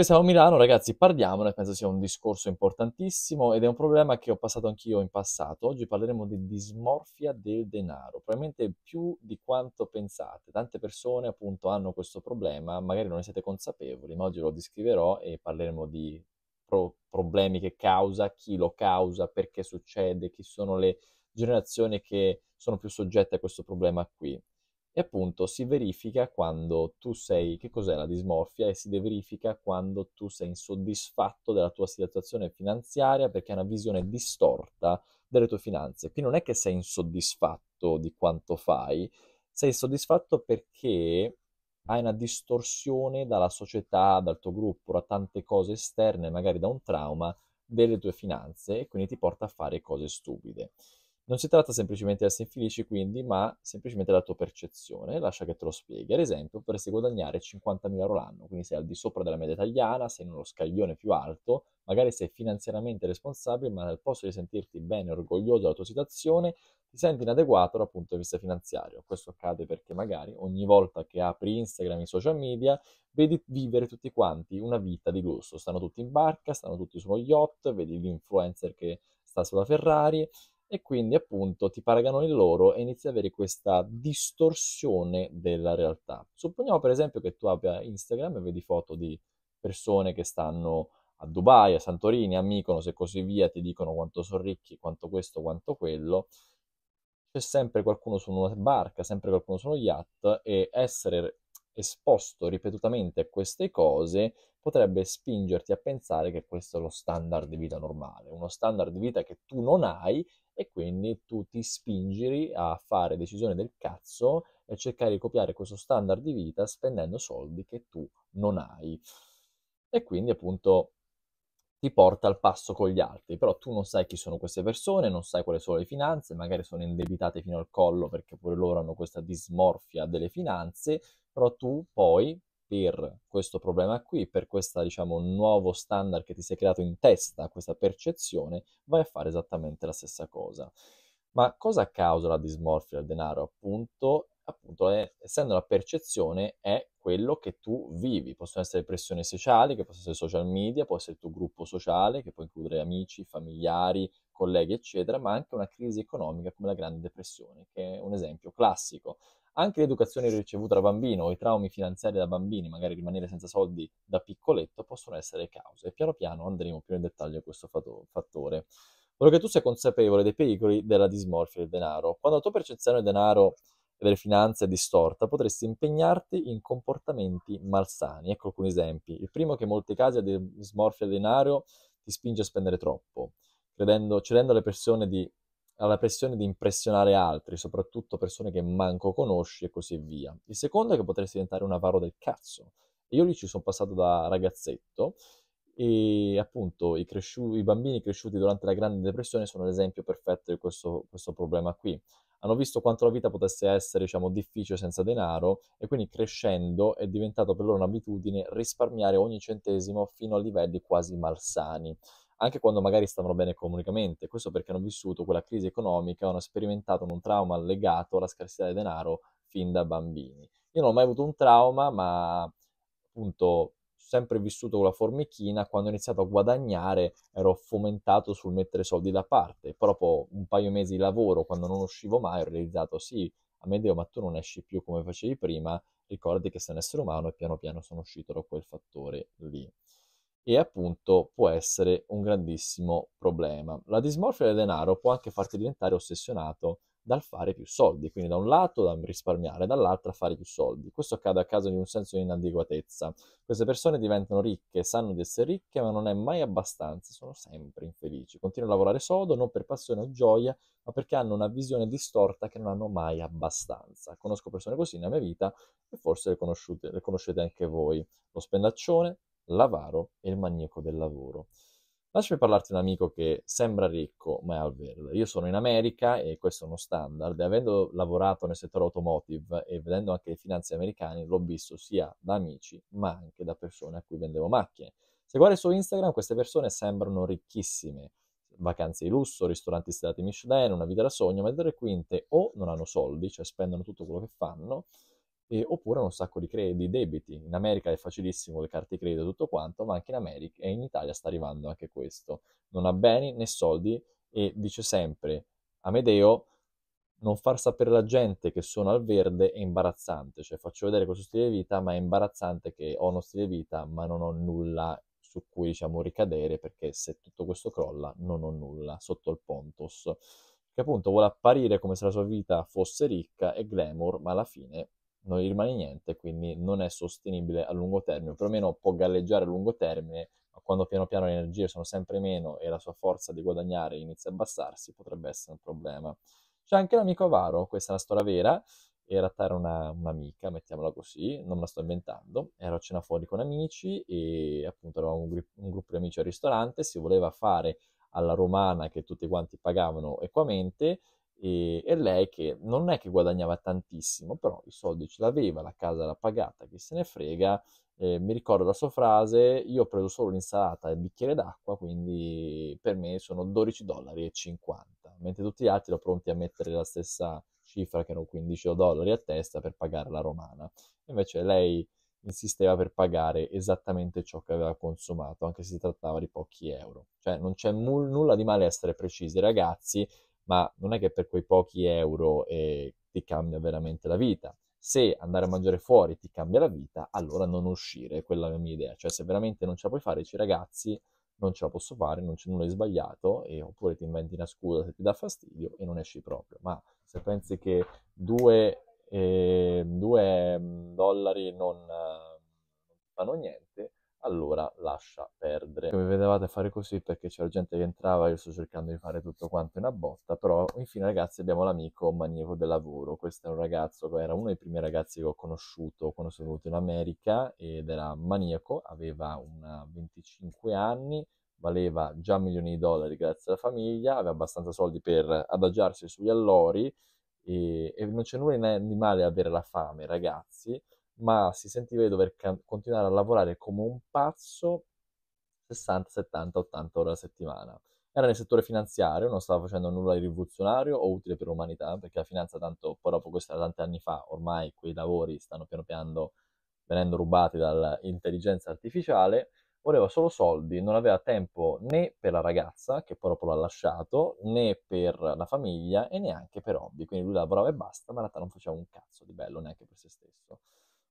Siamo a Milano, ragazzi, parliamone, penso sia un discorso importantissimo ed è un problema che ho passato anch'io in passato. Oggi parleremo di dismorfia del denaro, probabilmente più di quanto pensate. Tante persone appunto hanno questo problema, magari non ne siete consapevoli, ma oggi lo descriverò e parleremo di pro- problemi che causa, chi lo causa, perché succede, chi sono le generazioni che sono più soggette a questo problema qui e appunto si verifica quando tu sei, che cos'è la dismorfia? E si verifica quando tu sei insoddisfatto della tua situazione finanziaria perché hai una visione distorta delle tue finanze. Qui non è che sei insoddisfatto di quanto fai, sei insoddisfatto perché hai una distorsione dalla società, dal tuo gruppo, da tante cose esterne, magari da un trauma, delle tue finanze e quindi ti porta a fare cose stupide. Non si tratta semplicemente di essere infelici, quindi, ma semplicemente della tua percezione. Lascia che te lo spieghi. Ad esempio, potresti guadagnare 50.000 euro l'anno, quindi sei al di sopra della media italiana, sei in uno scaglione più alto, magari sei finanziariamente responsabile, ma al posto di sentirti bene e orgoglioso della tua situazione, ti senti inadeguato dal punto di vista finanziario. Questo accade perché magari ogni volta che apri Instagram e social media, vedi vivere tutti quanti una vita di lusso. Stanno tutti in barca, stanno tutti su uno yacht, vedi l'influencer che sta sulla Ferrari e quindi appunto ti pagano in loro e inizi ad avere questa distorsione della realtà. Supponiamo per esempio che tu abbia Instagram e vedi foto di persone che stanno a Dubai, a Santorini, a Mykonos e così via, ti dicono quanto sono ricchi, quanto questo, quanto quello. C'è sempre qualcuno su una barca, sempre qualcuno su uno yacht e essere esposto ripetutamente a queste cose potrebbe spingerti a pensare che questo è lo standard di vita normale, uno standard di vita che tu non hai e quindi tu ti spingi a fare decisioni del cazzo e cercare di copiare questo standard di vita spendendo soldi che tu non hai. E quindi appunto ti porta al passo con gli altri, però tu non sai chi sono queste persone, non sai quali sono le finanze, magari sono indebitate fino al collo perché pure loro hanno questa dismorfia delle finanze, però tu poi per questo problema qui, per questo diciamo, nuovo standard che ti sei creato in testa, questa percezione, vai a fare esattamente la stessa cosa. Ma cosa causa la dismorfia del denaro? Appunto, appunto è, essendo la percezione, è quello che tu vivi. Possono essere pressioni sociali, che possono essere social media, può essere il tuo gruppo sociale, che può includere amici, familiari, colleghi, eccetera, ma anche una crisi economica come la Grande Depressione, che è un esempio classico. Anche l'educazione ricevuta da bambino o i traumi finanziari da bambini, magari rimanere senza soldi da piccoletto, possono essere cause. Piano piano andremo più nel dettaglio a questo fattore. Voglio che tu sia consapevole dei pericoli della dismorfia del denaro. Quando la tua percezione del denaro e delle finanze è distorta, potresti impegnarti in comportamenti malsani. Ecco alcuni esempi. Il primo è che in molti casi la dismorfia del denaro ti spinge a spendere troppo, credendo, cedendo alle persone di alla pressione di impressionare altri, soprattutto persone che manco conosci e così via. Il secondo è che potresti diventare un avaro del cazzo. io lì ci sono passato da ragazzetto e appunto i, cresciu- i, bambini cresciuti durante la Grande Depressione sono l'esempio perfetto di questo, questo problema qui. Hanno visto quanto la vita potesse essere, diciamo, difficile senza denaro e quindi crescendo è diventato per loro un'abitudine risparmiare ogni centesimo fino a livelli quasi malsani anche quando magari stavano bene economicamente, questo perché hanno vissuto quella crisi economica, hanno sperimentato un trauma legato alla scarsità di denaro fin da bambini. Io non ho mai avuto un trauma, ma appunto sempre vissuto con la formichina, quando ho iniziato a guadagnare ero fomentato sul mettere soldi da parte. Proprio un paio di mesi di lavoro, quando non uscivo mai, ho realizzato sì, a me Amedeo, ma tu non esci più come facevi prima, ricordi che sei un essere umano e piano piano sono uscito da quel fattore lì e appunto può essere un grandissimo problema. La dismorfia del denaro può anche farti diventare ossessionato dal fare più soldi, quindi da un lato da risparmiare, dall'altro fare più soldi. Questo accade a causa di un senso di inadeguatezza. Queste persone diventano ricche, sanno di essere ricche, ma non è mai abbastanza, sono sempre infelici. Continuano a lavorare sodo, non per passione o gioia, ma perché hanno una visione distorta che non hanno mai abbastanza. Conosco persone così nella mia vita e forse le, le conoscete anche voi. Lo spendaccione, l'avaro e il maniaco del lavoro. Lasciami parlarti di un amico che sembra ricco ma è al verde. Io sono in America e questo è uno standard e avendo lavorato nel settore automotive e vedendo anche i finanzi americani l'ho visto sia da amici ma anche da persone a cui vendevo macchine. Se guardi su Instagram queste persone sembrano ricchissime, vacanze di lusso, ristoranti stellati Michelin, una vita da sogno, ma dietro le quinte o non hanno soldi, cioè spendono tutto quello che fanno, eh, oppure un sacco di, cre- debiti. In America è facilissimo le carte credito e tutto quanto, ma anche in America e in Italia sta arrivando anche questo. Non ha beni né soldi e dice sempre Amedeo non far sapere alla gente che sono al verde è imbarazzante, cioè faccio vedere questo stile di vita, ma è imbarazzante che ho uno stile di vita, ma non ho nulla su cui diciamo ricadere, perché se tutto questo crolla non ho nulla sotto il pontos, che appunto vuole apparire come se la sua vita fosse ricca e glamour, ma alla fine non gli rimane niente, quindi non è sostenibile a lungo termine, perlomeno può galleggiare a lungo termine, ma quando piano piano le energie sono sempre meno e la sua forza di guadagnare inizia a abbassarsi, potrebbe essere un problema. C'è anche l'amico avaro, questa è una storia vera, in realtà era una, un'amica, mettiamola così, non me la sto inventando, ero a cena fuori con amici e appunto eravamo un, gri- un gruppo di amici al ristorante, si voleva fare alla romana che tutti quanti pagavano equamente e, e, lei che non è che guadagnava tantissimo, però i soldi ce l'aveva, la casa era pagata, chi se ne frega. Eh, mi ricordo la sua frase, io ho preso solo l'insalata e il bicchiere d'acqua, quindi per me sono 12 dollari e 50, mentre tutti gli altri erano pronti a mettere la stessa cifra, che erano 15 dollari a testa, per pagare la romana. Invece lei insisteva per pagare esattamente ciò che aveva consumato, anche se si trattava di pochi euro. Cioè non c'è mul- nulla di male essere precisi, ragazzi, ma non è che per quei pochi euro eh, ti cambia veramente la vita. Se andare a mangiare fuori ti cambia la vita, allora non uscire, quella è la mia idea. Cioè se veramente non ce la puoi fare, dici ragazzi, non ce la posso fare, non c'è nulla di sbagliato, e, oppure ti inventi una scusa se ti dà fastidio e non esci proprio. Ma se pensi che due, eh, due mm, dollari non, eh, non fanno niente, allora lascia perdere. Mi vedevate fare così perché c'era gente che entrava, io sto cercando di fare tutto quanto in una botta, però infine ragazzi abbiamo l'amico maniaco del Lavoro, questo è un ragazzo, che era uno dei primi ragazzi che ho conosciuto quando sono venuto in America ed era maniaco, aveva 25 anni, valeva già milioni di dollari grazie alla famiglia, aveva abbastanza soldi per adagiarsi sugli allori e, e non c'è nulla di male avere la fame ragazzi, ma si sentiva di dover can- continuare a lavorare come un pazzo 60, 70, 80 ore alla settimana. Era nel settore finanziario, non stava facendo nulla di rivoluzionario o utile per l'umanità, perché la finanza, tanto poi dopo questo era tanti anni fa, ormai quei lavori stanno piano piano venendo rubati dall'intelligenza artificiale, voleva solo soldi, non aveva tempo né per la ragazza, che poi dopo l'ha lasciato, né per la famiglia e neanche per hobby, quindi lui lavorava e basta, ma in realtà non faceva un cazzo di bello neanche per se stesso.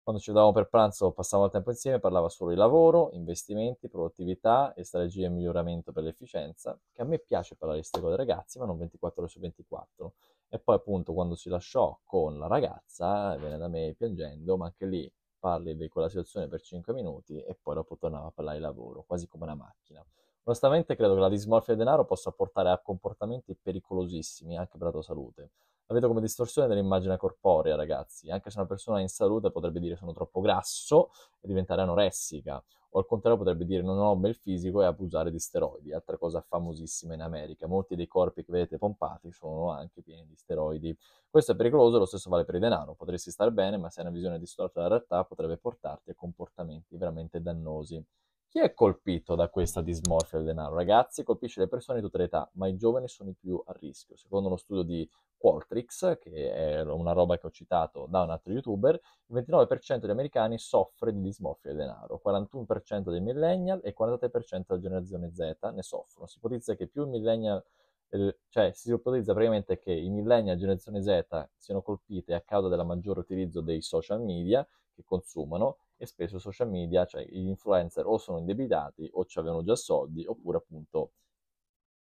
Quando ci vedevamo per pranzo passavamo il tempo insieme, parlava solo di lavoro, investimenti, produttività, e strategie di miglioramento per l'efficienza, che a me piace parlare di queste cose ragazzi, ma non 24 ore su 24. E poi appunto quando si lasciò con la ragazza, venne da me piangendo, ma anche lì parli di quella situazione per 5 minuti e poi dopo tornava a parlare di lavoro, quasi come una macchina. Onestamente credo che la dismorfia di denaro possa portare a comportamenti pericolosissimi anche per la tua salute avete come distorsione dell'immagine corporea, ragazzi. Anche se una persona è in salute potrebbe dire sono troppo grasso e diventare anoressica, o al contrario potrebbe dire non ho bel fisico e abusare di steroidi, altra cosa famosissima in America. Molti dei corpi che vedete pompati sono anche pieni di steroidi. Questo è pericoloso, lo stesso vale per il denaro. Potresti star bene, ma se hai una visione distorta della realtà potrebbe portarti a comportamenti veramente dannosi. Chi è colpito da questa dismorfia del denaro? Ragazzi, colpisce le persone di tutte le età, ma i giovani sono i più a rischio. Secondo uno studio di Qualtrics, che è una roba che ho citato da un altro youtuber, il 29% degli americani soffre di dismorfia del denaro, 41% dei millennial e 43% della generazione Z ne soffrono. Si ipotizza che più i millennial eh, cioè si ipotizza praticamente che i millennial e generazione Z siano colpite a causa del maggiore utilizzo dei social media che consumano e spesso i social media, cioè gli influencer o sono indebitati o ci avevano già soldi oppure appunto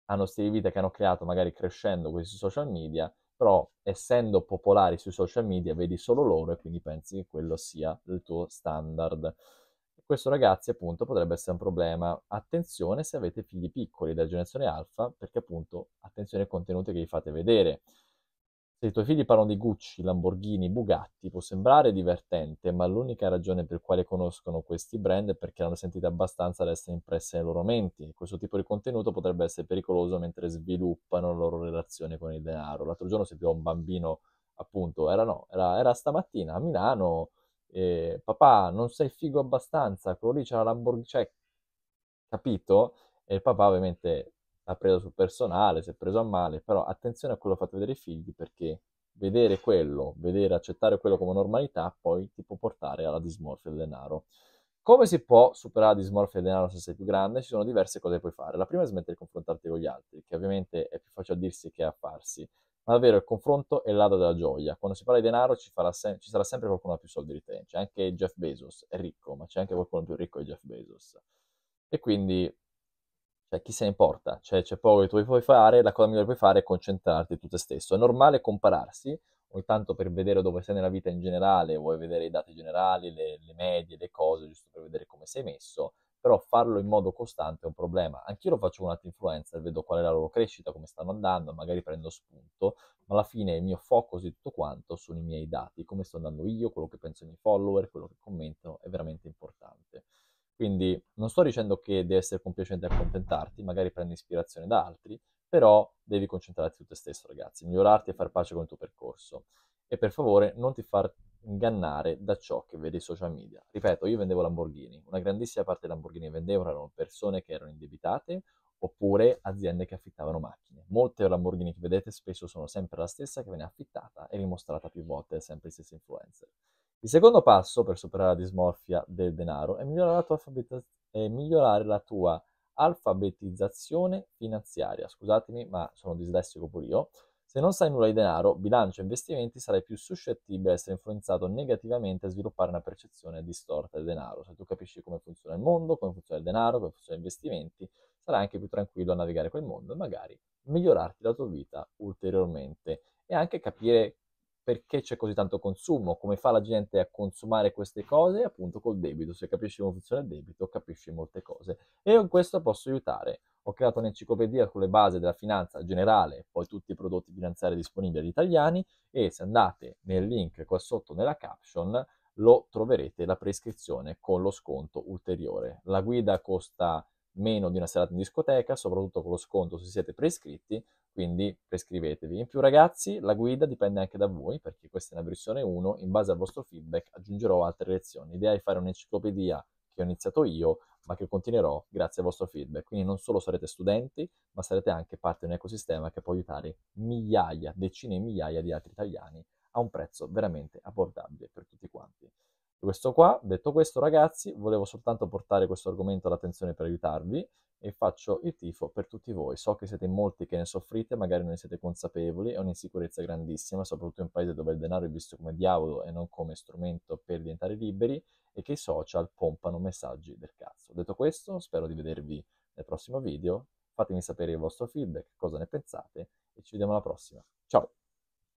hanno stili di vita che hanno creato magari crescendo questi social media, però essendo popolari sui social media vedi solo loro e quindi pensi che quello sia il tuo standard. Questo ragazzi appunto potrebbe essere un problema. Attenzione se avete figli piccoli della generazione alfa, perché appunto attenzione ai contenuti che vi fate vedere. Se i tuoi figli parlano di Gucci, Lamborghini, Bugatti, può sembrare divertente, ma l'unica ragione per quale conoscono questi brand è perché l'hanno sentita abbastanza ad essere impressa nelle loro menti. Questo tipo di contenuto potrebbe essere pericoloso mentre sviluppano la loro relazione con il denaro. L'altro giorno sentivo un bambino, appunto, era, no, era, era stamattina a Milano, eh, papà, non sei figo abbastanza, quello lì c'è la Lamborghini, cioè, capito? E il papà ovviamente l'ha preso sul personale, si è preso a male, però attenzione a quello che fate vedere i figli perché vedere quello, vedere, accettare quello come normalità, poi ti può portare alla dismorfia del denaro. Come si può superare la dismorfia del denaro se sei più grande? Ci sono diverse cose che puoi fare. La prima è smettere di confrontarti con gli altri, che ovviamente è più facile a dirsi che a farsi. Ma davvero il confronto è il lato della gioia. Quando si parla di denaro ci, se- ci sarà sempre qualcuno che ha più soldi di te. C'è anche Jeff Bezos, è ricco, ma c'è anche qualcuno più ricco di Jeff Bezos. E quindi cioè, chi se ne importa? Cioè, c'è poco che tu puoi fare, la cosa migliore che puoi fare è concentrarti tu te stesso. È normale compararsi, ogni tanto per vedere dove sei nella vita in generale, vuoi vedere i dati generali, le, le medie, le cose, giusto per vedere come sei messo, però farlo in modo costante è un problema. Anch'io lo faccio con altri influencer, vedo qual è la loro crescita, come stanno andando, magari prendo spunto, ma alla fine il mio focus di tutto quanto sono i miei dati, come sto andando io, quello che penso i miei follower, quello che commentano, è veramente importante. Quindi non sto dicendo che devi essere compiacente e accontentarti, magari prendi ispirazione da altri, però devi concentrarti su te stesso, ragazzi, migliorarti e far pace con il tuo percorso. E per favore non ti far ingannare da ciò che vedi social media. Ripeto, io vendevo Lamborghini, una grandissima parte dei Lamborghini vendevano erano persone che erano indebitate oppure aziende che affittavano macchine. Molte Lamborghini che vedete spesso sono sempre la stessa che viene affittata e rimostrata più volte sempre gli stessi influencer. Il secondo passo per superare la dismorfia del denaro è migliorare la tua, alfabetizz- è migliorare la tua alfabetizzazione finanziaria. Scusatemi, ma sono dislessico pure io. Se non sai nulla di denaro, bilancio e investimenti, sarai più suscettibile ad essere influenzato negativamente e sviluppare una percezione distorta del denaro. Se tu capisci come funziona il mondo, come funziona il denaro, come funzionano gli investimenti, sarai anche più tranquillo a navigare quel mondo e magari migliorarti la tua vita ulteriormente e anche capire perché c'è così tanto consumo, come fa la gente a consumare queste cose, appunto col debito. Se capisci come funziona il debito, capisci molte cose. E io in questo posso aiutare. Ho creato un'enciclopedia con le basi della finanza generale, poi tutti i prodotti finanziari disponibili agli italiani e se andate nel link qua sotto nella caption lo troverete la prescrizione con lo sconto ulteriore. La guida costa meno di una serata in discoteca, soprattutto con lo sconto se siete prescritti, quindi prescrivetevi. In più ragazzi, la guida dipende anche da voi, perché questa è una versione 1, in base al vostro feedback aggiungerò altre lezioni. L'idea è fare un'enciclopedia che ho iniziato io, ma che continuerò grazie al vostro feedback. Quindi non solo sarete studenti, ma sarete anche parte di un ecosistema che può aiutare migliaia, decine di migliaia di altri italiani a un prezzo veramente abbordabile per tutti quanti. Questo qua, detto questo ragazzi, volevo soltanto portare questo argomento all'attenzione per aiutarvi e faccio il tifo per tutti voi. So che siete in molti che ne soffrite, magari non ne siete consapevoli, è un'insicurezza grandissima, soprattutto in un paese dove il denaro è visto come diavolo e non come strumento per diventare liberi e che i social pompano messaggi del cazzo. Detto questo, spero di vedervi nel prossimo video, fatemi sapere il vostro feedback, cosa ne pensate e ci vediamo alla prossima. Ciao!